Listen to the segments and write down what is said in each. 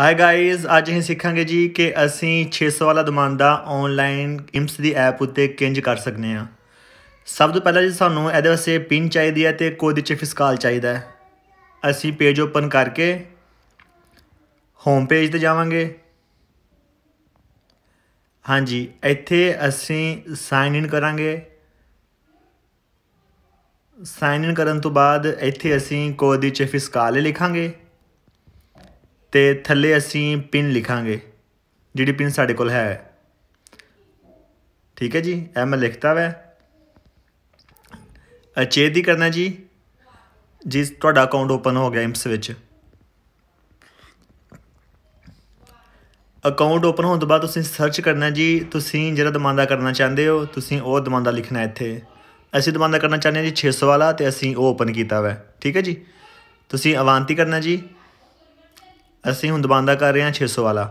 High guys ਅੱਜ ਅਸੀਂ ਸਿੱਖਾਂਗੇ ਜੀ ਕਿ ਅਸੀਂ 600 ਵਾਲਾ ਦਮਾਂਦਾ ਆਨਲਾਈਨ ਇਮਸ ਦੀ ਐਪ ਉੱਤੇ ਕਿੰਜ ਕਰ ਸਕਨੇ ਆ ਸਭ ਤੋਂ ਪਹਿਲਾਂ ਜੀ ਸਾਨੂੰ ਇਹਦੇ ਵਾਸਤੇ ਪਿਨ ਚਾਹੀਦੀ ਹੈ ਤੇ ਕੋਡ ਚ ਫਿਸਕਾਲ ਚਾਹੀਦਾ ਹੈ ਅਸੀਂ ਪੇਜ ਓਪਨ ਕਰਕੇ ਹੋਮ ਪੇਜ ਤੇ ਜਾਵਾਂਗੇ ਹਾਂਜੀ ਇੱਥੇ ਅਸੀਂ ਸਾਈਨ ਇਨ ਕਰਾਂਗੇ ਸਾਈਨ ਇਨ ਕਰਨ ਤੋਂ ਬਾਅਦ ਇੱਥੇ ਅਸੀਂ ਕੋਡ ਚ ਫਿਸਕਾਲ ਲਿਖਾਂਗੇ ਤੇ ਥੱਲੇ ਅਸੀਂ ਪਿੰਨ ਲਿਖਾਂਗੇ ਜਿਹੜੀ ਪਿੰਨ ਸਾਡੇ ਕੋਲ ਹੈ ਠੀਕ ਹੈ ਜੀ ਇਹ ਮੈਂ ਲਿਖਤਾ ਵੈ ਅਚੇਤ ਹੀ ਕਰਨਾ ਜੀ ਜਿਸ ਤੁਹਾਡਾ ਅਕਾਊਂਟ ਓਪਨ ਹੋ ਗਿਆ ਇਮਸ ਵਿੱਚ ਅਕਾਊਂਟ ਓਪਨ ਹੋਣ ਤੋਂ ਬਾਅਦ ਤੁਸੀਂ ਸਰਚ ਕਰਨਾ ਜੀ ਤੁਸੀਂ ਜਿਹੜਾ ਦਮਾਂਦਾ ਕਰਨਾ ਚਾਹੁੰਦੇ ਹੋ ਤੁਸੀਂ ਉਹ ਦਮਾਂਦਾ ਲਿਖਣਾ ਇੱਥੇ ਅਸੀਂ ਦਮਾਂਦਾ ਕਰਨਾ ਚਾਹੁੰਦੇ ਹਾਂ ਜੀ 600 ਵਾਲਾ ਤੇ ਅਸੀਂ ਉਹ ਓਪਨ ਕੀਤਾ ਵੈ ਠੀਕ ਹੈ ਜੀ ਤੁਸੀਂ ਅਵਾਂਤੀ ਕਰਨਾ ਜੀ ਅਸੀਂ ਹੁਣ ਦਬਾਂਦਾ ਕਰ ਰਹੇ ਹਾਂ 600 ਵਾਲਾ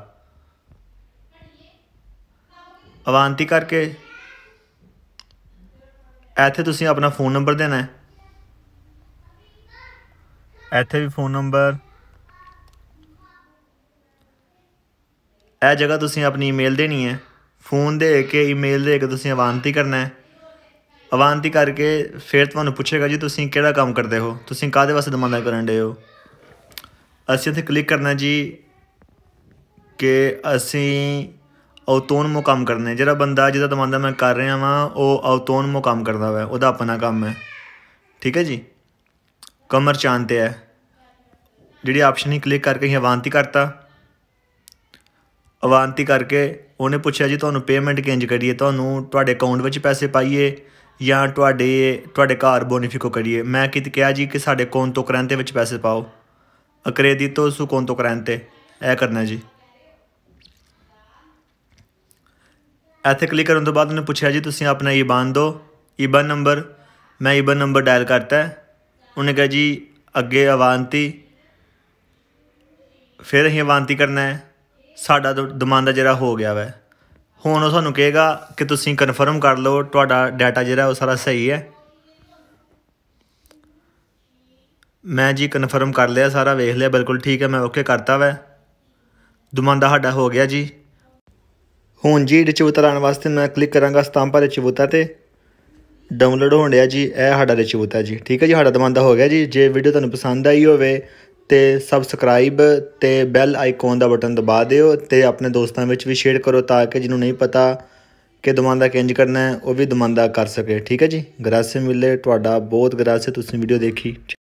ਅਵਾਂਤੀ ਕਰਕੇ ਇੱਥੇ ਤੁਸੀਂ ਆਪਣਾ ਫੋਨ ਨੰਬਰ ਦੇਣਾ ਹੈ ਇੱਥੇ ਵੀ ਫੋਨ ਨੰਬਰ ਇਹ ਜਗ੍ਹਾ ਤੁਸੀਂ ਆਪਣੀ ਈਮੇਲ ਦੇਣੀ ਹੈ ਫੋਨ ਦੇ ਕੇ ਈਮੇਲ ਦੇ ਕੇ ਤੁਸੀਂ ਅਵਾਂਤੀ ਕਰਨਾ ਹੈ ਅਵਾਂਤੀ ਕਰਕੇ ਫਿਰ ਤੁਹਾਨੂੰ ਪੁੱਛੇਗਾ ਜੀ ਤੁਸੀਂ ਕਿਹੜਾ ਕੰਮ ਕਰਦੇ ਹੋ ਤੁਸੀਂ ਕਾਦੇ ਵਾਸਤੇ ਦਮਾਨਾ ਕਰਨ ਦੇ ਹੋ ਅਸੀਂ ਇੱਥੇ ਕਲਿੱਕ ਕਰਨਾ ਜੀ ਕਿ ਅਸੀਂ ਔਤੋਨ ਕੰਮ ਕਰਨੇ ਜਿਹੜਾ ਬੰਦਾ ਜਿਹਦਾ ਦਮਾਂਦਾ ਮੈਂ ਕਰ ਰਿਹਾ ਵਾਂ ਉਹ ਔਤੋਨ ਕੰਮ ਕਰਦਾ ਵਾ ਉਹਦਾ ਆਪਣਾ ਕੰਮ ਹੈ ਠੀਕ ਹੈ ਜੀ ਕਮਰ ਚਾਂਦ ਤੇ ਹੈ ਜਿਹੜੀ ਆਪਸ਼ਨ ਹੀ ਕਲਿੱਕ ਕਰਕੇ ਹੀ ਆਵਾਂਤੀ ਕਰਤਾ ਆਵਾਂਤੀ ਕਰਕੇ ਉਹਨੇ ਪੁੱਛਿਆ ਜੀ ਤੁਹਾਨੂੰ ਪੇਮੈਂਟ ਕਿੰਜ ਕਰੀਏ ਤੁਹਾਨੂੰ ਤੁਹਾਡੇ ਅਕਾਊਂਟ ਵਿੱਚ ਪੈਸੇ ਪਾਈਏ ਜਾਂ ਤੁਹਾਡੇ ਤੁਹਾਡੇ ਘਰ ਬੋਨੀਫਿਕੋ ਕਰੀਏ ਮੈਂ ਕਿਤੇ ਕਿਹਾ ਜੀ ਕਿ ਸਾਡੇ ਕੋਨ ਤੋਂ ਕਰੰਤੇ ਵਿੱਚ ਪੈਸੇ ਪਾਓ acredito su conto corrente. ਇਹ ਕਰਨਾ ਜੀ ਇੱਥੇ ਕਲਿੱਕ ਕਰਨ ਤੋਂ ਬਾਅਦ ਉਹਨੇ ਪੁੱਛਿਆ ਜੀ ਤੁਸੀਂ ਆਪਣਾ ਈਬਾਨ ਦਿਓ ਈਬਾਨ ਨੰਬਰ ਮੈਂ ਈਬਾਨ ਨੰਬਰ ਡਾਇਲ ਕਰਤਾ ਉਹਨੇ ਕਿਹਾ ਜੀ ਅੱਗੇ ਅਵਾਂਤੀ ਫਿਰ ਅਸੀਂ ਆਵਾਂਤੀ ਕਰਨਾ ਹੈ ਸਾਡਾ ਦਮਾਂਦਾ ਜਿਹੜਾ ਹੋ ਗਿਆ ਵੈ ਹੁਣ ਉਹ ਸਾਨੂੰ ਕਹੇਗਾ ਕਿ ਤੁਸੀਂ ਕਨਫਰਮ ਕਰ ਲਓ ਤੁਹਾਡਾ ਡਾਟਾ ਜਿਹੜਾ ਉਹ ਸਾਰਾ ਸਹੀ ਹੈ ਮੈਂ ਜੀ ਕਨਫਰਮ ਕਰ ਲਿਆ ਸਾਰਾ ਵੇਖ ਲਿਆ ਬਿਲਕੁਲ ਠੀਕ ਹੈ ਮੈਂ ਓਕੇ ਕਰਤਾ ਵੈ ਦੁਮਾਂਦਾ ਸਾਡਾ ਹੋ ਗਿਆ ਜੀ ਹੁਣ ਜੀ ਰਿਚਿਵੂਤਾ ਲਾਉਣ ਵਾਸਤੇ ਮੈਂ ਕਲਿੱਕ ਕਰਾਂਗਾ ਸਤਾਂਪਾ ਰਿਚਿਵੂਤਾ ਤੇ ਡਾਊਨਲੋਡ ਹੋਣ ਜੀ ਇਹ ਸਾਡਾ ਰਚੂਤਾ ਜੀ ਠੀਕ ਹੈ ਜੀ ਸਾਡਾ ਦੁਮਾਂਦਾ ਹੋ ਗਿਆ ਜੀ ਜੇ ਵੀਡੀਓ ਤੁਹਾਨੂੰ ਪਸੰਦ ਆਈ ਹੋਵੇ ਤੇ ਸਬਸਕ੍ਰਾਈਬ ਤੇ ਬੈਲ ਆਈਕਨ ਦਾ ਬਟਨ ਦਬਾ ਦਿਓ ਤੇ ਆਪਣੇ ਦੋਸਤਾਂ ਵਿੱਚ ਵੀ ਸ਼ੇਅਰ ਕਰੋ ਤਾਂ ਕਿ ਜਿਹਨੂੰ ਨਹੀਂ ਪਤਾ ਕਿ ਦਮਾਂਦਾ ਕਿੰਜ ਕਰਨਾ ਹੈ ਉਹ ਵੀ ਦਮਾਂਦਾ ਕਰ ਸਕੇ ਠੀਕ ਹੈ ਜੀ ਗ੍ਰਾਸੇ ਮਿਲੇ ਤੁਹਾਡਾ ਬਹੁਤ ਗ੍ਰਾਸੇ ਤੁਸੀਂ ਵੀਡੀਓ ਦੇਖੀ